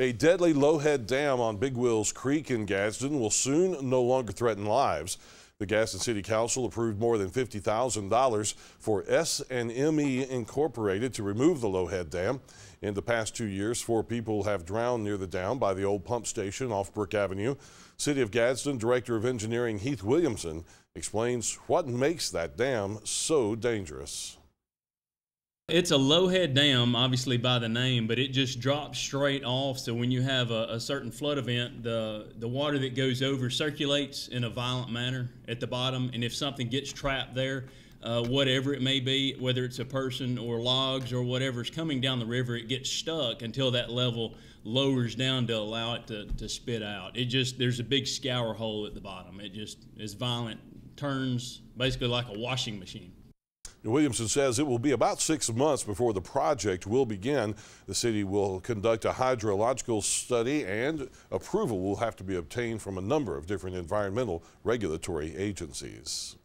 A deadly low-head dam on Big Wills Creek in Gadsden will soon no longer threaten lives. The Gadsden City Council approved more than $50,000 for S&ME Incorporated to remove the Lowhead Dam. In the past two years, four people have drowned near the dam by the old pump station off Brook Avenue. City of Gadsden Director of Engineering Heath Williamson explains what makes that dam so dangerous. It's a low head dam, obviously by the name, but it just drops straight off. So when you have a, a, certain flood event, the the water that goes over circulates in a violent manner at the bottom, and if something gets trapped there, uh, whatever it may be, whether it's a person or logs or whatever is coming down the river, it gets stuck until that level lowers down to allow it to, to spit out. It just there's a big scour hole at the bottom. It just is violent, turns basically like a washing machine. Williamson says it will be about six months before the project will begin. The city will conduct a hydrological study and approval will have to be obtained from a number of different environmental regulatory agencies.